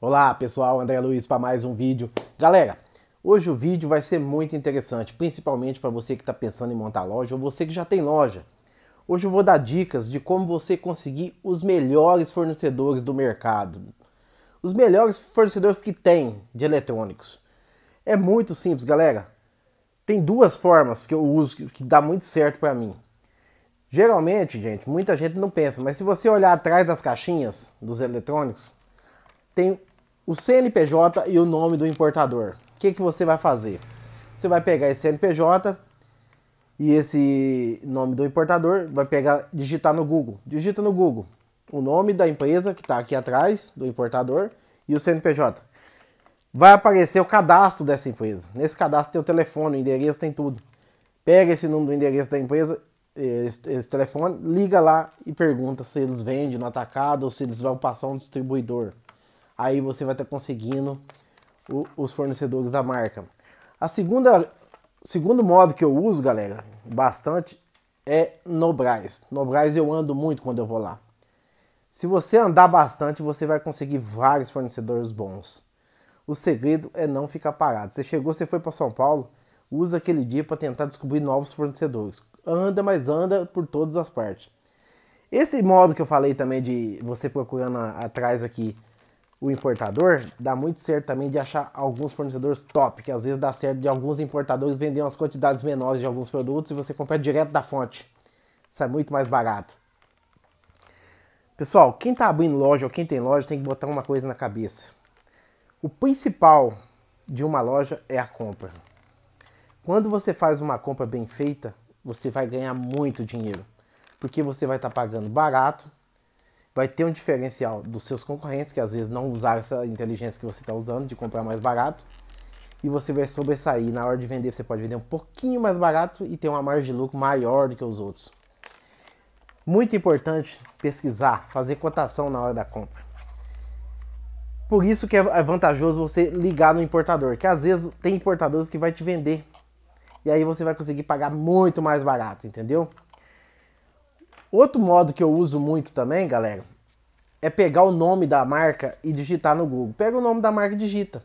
Olá pessoal, André Luiz para mais um vídeo. Galera, hoje o vídeo vai ser muito interessante, principalmente para você que está pensando em montar loja ou você que já tem loja. Hoje eu vou dar dicas de como você conseguir os melhores fornecedores do mercado. Os melhores fornecedores que tem de eletrônicos. É muito simples, galera. Tem duas formas que eu uso que dá muito certo para mim. Geralmente, gente, muita gente não pensa, mas se você olhar atrás das caixinhas dos eletrônicos, tem o CNPJ e o nome do importador. O que, que você vai fazer? Você vai pegar esse CNPJ e esse nome do importador, vai pegar, digitar no Google. Digita no Google o nome da empresa que está aqui atrás do importador e o CNPJ. Vai aparecer o cadastro dessa empresa. Nesse cadastro tem o telefone, o endereço, tem tudo. Pega esse número do endereço da empresa, esse, esse telefone, liga lá e pergunta se eles vendem no atacado ou se eles vão passar um distribuidor aí você vai estar tá conseguindo o, os fornecedores da marca. A segunda, segundo modo que eu uso, galera, bastante, é no Braz. No Braz eu ando muito quando eu vou lá. Se você andar bastante, você vai conseguir vários fornecedores bons. O segredo é não ficar parado. Você chegou, você foi para São Paulo, usa aquele dia para tentar descobrir novos fornecedores. Anda, mas anda por todas as partes. Esse modo que eu falei também de você procurando atrás aqui o importador, dá muito certo também de achar alguns fornecedores top, que às vezes dá certo de alguns importadores vender umas quantidades menores de alguns produtos e você compra direto da fonte. Isso é muito mais barato. Pessoal, quem está abrindo loja ou quem tem loja tem que botar uma coisa na cabeça. O principal de uma loja é a compra. Quando você faz uma compra bem feita, você vai ganhar muito dinheiro, porque você vai estar tá pagando barato vai ter um diferencial dos seus concorrentes, que às vezes não usaram essa inteligência que você está usando de comprar mais barato, e você vai sobressair. Na hora de vender, você pode vender um pouquinho mais barato e ter uma margem de lucro maior do que os outros. Muito importante pesquisar, fazer cotação na hora da compra. Por isso que é vantajoso você ligar no importador, que às vezes tem importadores que vai te vender. E aí você vai conseguir pagar muito mais barato, entendeu? Outro modo que eu uso muito também, galera, é pegar o nome da marca e digitar no Google. Pega o nome da marca e digita.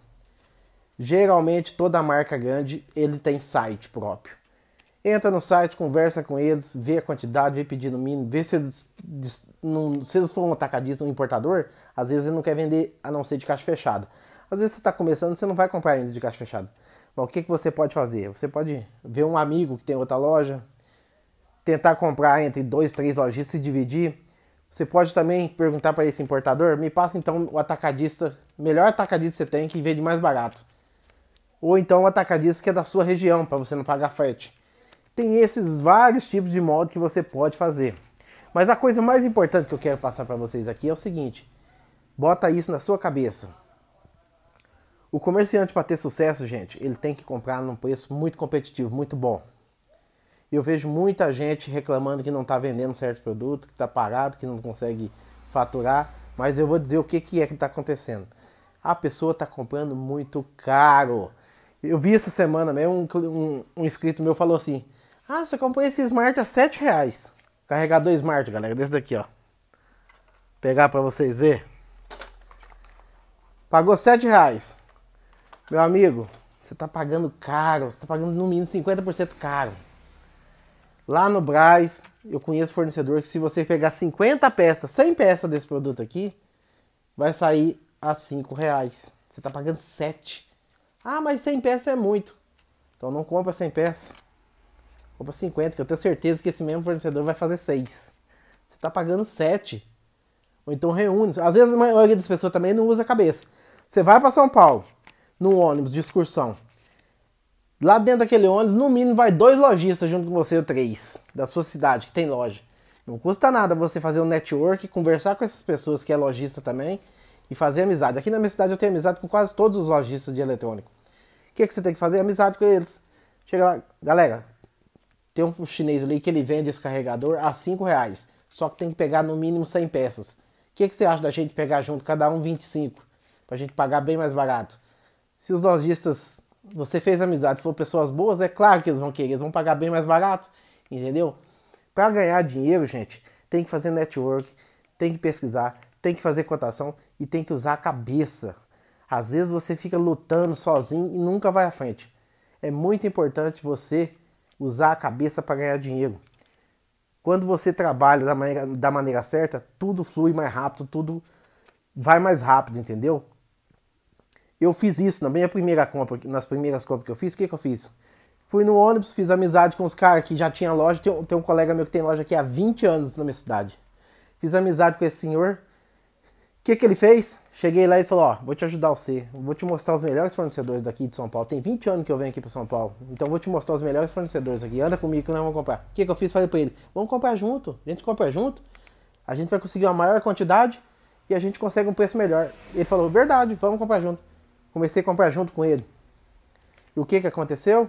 Geralmente toda marca grande ele tem site próprio. Entra no site, conversa com eles, vê a quantidade, vê pedido mínimo, vê se eles, não, se eles foram atacadistas um importador, às vezes ele não quer vender a não ser de caixa fechada. Às vezes você está começando, você não vai comprar ainda de caixa fechada. Mas o que, que você pode fazer? Você pode ver um amigo que tem outra loja, tentar comprar entre dois, três lojistas e dividir. Você pode também perguntar para esse importador, me passa então o atacadista, melhor atacadista que você tem que vende mais barato. Ou então o atacadista que é da sua região, para você não pagar frete. Tem esses vários tipos de modo que você pode fazer. Mas a coisa mais importante que eu quero passar para vocês aqui é o seguinte: bota isso na sua cabeça. O comerciante para ter sucesso, gente, ele tem que comprar num preço muito competitivo, muito bom. Eu vejo muita gente reclamando que não está vendendo certo produto, que está parado, que não consegue faturar. Mas eu vou dizer o que, que é que está acontecendo. A pessoa está comprando muito caro. Eu vi essa semana mesmo, né, um, um, um, inscrito meu falou assim: Ah, você comprou esse Smart a 7 reais. Carregador Smart, galera, desse daqui, ó. Vou pegar para vocês ver. Pagou 7 reais. Meu amigo, você está pagando caro. Você está pagando no mínimo 50% caro. Lá no Braz, eu conheço fornecedor que se você pegar 50 peças, 100 peças desse produto aqui, vai sair a 5 reais. Você está pagando 7. Ah, mas 100 peças é muito. Então não compra 100 peças. Compra 50, que eu tenho certeza que esse mesmo fornecedor vai fazer 6. Você está pagando 7. Ou então reúne. Às vezes a maioria das pessoas também não usa a cabeça. Você vai para São Paulo, num ônibus de excursão. Lá dentro daquele ônibus, no mínimo, vai dois lojistas junto com você, ou três, da sua cidade, que tem loja. Não custa nada você fazer um network, conversar com essas pessoas que é lojista também e fazer amizade. Aqui na minha cidade eu tenho amizade com quase todos os lojistas de eletrônico. O que, é que você tem que fazer? Amizade com eles. Chega lá, galera, tem um chinês ali que ele vende esse carregador a 5 reais. Só que tem que pegar no mínimo 100 peças. O que, é que você acha da gente pegar junto, cada um 25? Pra gente pagar bem mais barato. Se os lojistas você fez amizade, for pessoas boas, é claro que eles vão querer, eles vão pagar bem mais barato, entendeu? Para ganhar dinheiro, gente, tem que fazer network, tem que pesquisar, tem que fazer cotação e tem que usar a cabeça. Às vezes você fica lutando sozinho e nunca vai à frente. É muito importante você usar a cabeça para ganhar dinheiro. Quando você trabalha da maneira, da maneira certa, tudo flui mais rápido, tudo vai mais rápido, entendeu? Eu fiz isso na minha primeira compra, nas primeiras compras que eu fiz, o que, que eu fiz? Fui no ônibus, fiz amizade com os caras que já tinha loja. Tem, um, tem um colega meu que tem loja aqui há 20 anos na minha cidade. Fiz amizade com esse senhor. O que, que ele fez? Cheguei lá e falou: Ó, vou te ajudar você. Vou te mostrar os melhores fornecedores daqui de São Paulo. Tem 20 anos que eu venho aqui para São Paulo. Então vou te mostrar os melhores fornecedores aqui. Anda comigo que nós vamos comprar. O que, que eu fiz? Falei para ele: Vamos comprar junto. A gente compra junto. A gente vai conseguir uma maior quantidade e a gente consegue um preço melhor. Ele falou: Verdade, vamos comprar junto. Comecei a comprar junto com ele. E o que, que aconteceu?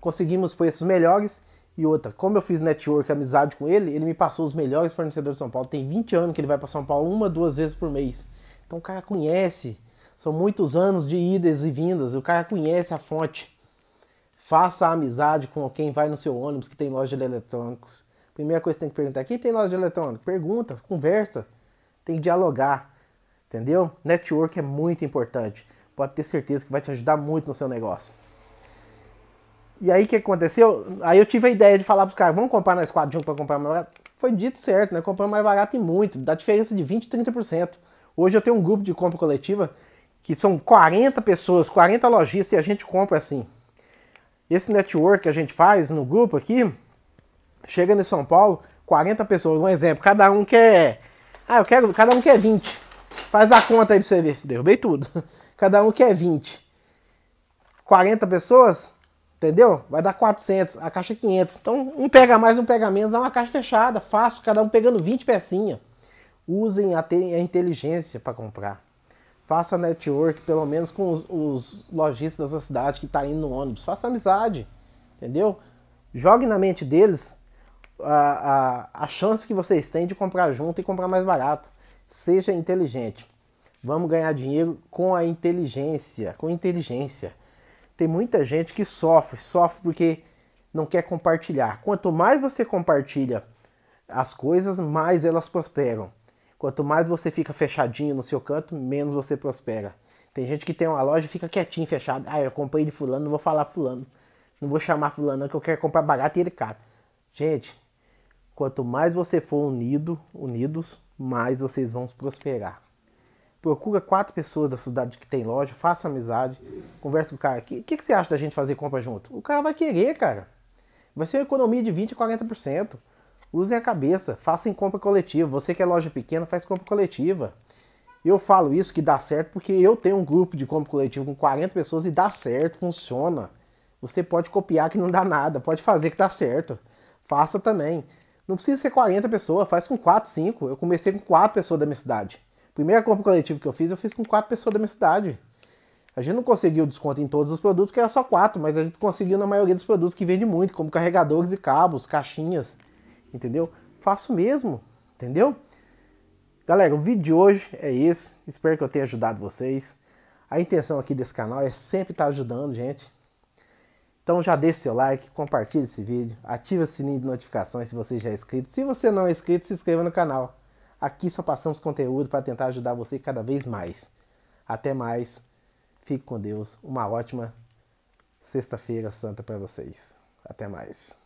Conseguimos preços melhores. E outra, como eu fiz network, amizade com ele, ele me passou os melhores fornecedores de São Paulo. Tem 20 anos que ele vai para São Paulo uma, duas vezes por mês. Então o cara conhece. São muitos anos de idas e vindas. O cara conhece a fonte. Faça amizade com quem vai no seu ônibus que tem loja de eletrônicos. Primeira coisa que tem que perguntar: quem tem loja de eletrônicos. Pergunta, conversa. Tem que dialogar. Entendeu? Network é muito importante pode ter certeza que vai te ajudar muito no seu negócio. E aí o que aconteceu? Aí eu tive a ideia de falar para os caras, vamos comprar na quatro juntos para comprar mais barato. Foi dito certo, né? Compramos mais barato e muito, dá diferença de 20 a 30%. Hoje eu tenho um grupo de compra coletiva que são 40 pessoas, 40 lojistas e a gente compra assim. Esse network que a gente faz no grupo aqui, chega em São Paulo, 40 pessoas, um exemplo, cada um quer. Ah, eu quero, cada um quer 20. Faz a conta aí pra você ver. Derrubei tudo. Cada um quer 20. 40 pessoas, entendeu? Vai dar 400, a caixa 500. É então, um pega mais, um pega menos, dá uma caixa fechada, fácil, cada um pegando 20 pecinhas. Usem a, a inteligência para comprar. Faça network, pelo menos com os, os lojistas da sua cidade que está indo no ônibus. Faça amizade, entendeu? Jogue na mente deles a, a, a chance que vocês têm de comprar junto e comprar mais barato. Seja inteligente. Vamos ganhar dinheiro com a inteligência, com inteligência. Tem muita gente que sofre, sofre porque não quer compartilhar. Quanto mais você compartilha as coisas, mais elas prosperam. Quanto mais você fica fechadinho no seu canto, menos você prospera. Tem gente que tem uma loja e fica quietinho, fechado. Ah, eu comprei de fulano, não vou falar fulano. Não vou chamar fulano que eu quero comprar barato e ele caro. Gente, quanto mais você for unido, unidos, mais vocês vão prosperar procura quatro pessoas da cidade que tem loja, faça amizade, conversa com o cara. O que, que, que, você acha da gente fazer compra junto? O cara vai querer, cara. Vai ser uma economia de 20% a 40%. Usem a cabeça, façam compra coletiva. Você que é loja pequena, faz compra coletiva. Eu falo isso que dá certo porque eu tenho um grupo de compra coletiva com 40 pessoas e dá certo, funciona. Você pode copiar que não dá nada, pode fazer que dá certo. Faça também. Não precisa ser 40 pessoas, faz com 4, 5. Eu comecei com 4 pessoas da minha cidade. Primeira compra coletiva que eu fiz, eu fiz com quatro pessoas da minha cidade. A gente não conseguiu desconto em todos os produtos, que era só quatro, mas a gente conseguiu na maioria dos produtos que vende muito, como carregadores e cabos, caixinhas, entendeu? Faço mesmo, entendeu? Galera, o vídeo de hoje é isso. Espero que eu tenha ajudado vocês. A intenção aqui desse canal é sempre estar tá ajudando, gente. Então já deixa o seu like, compartilha esse vídeo, ativa o sininho de notificações se você já é inscrito. Se você não é inscrito, se inscreva no canal. Aqui só passamos conteúdo para tentar ajudar você cada vez mais. Até mais. Fique com Deus. Uma ótima sexta-feira santa para vocês. Até mais.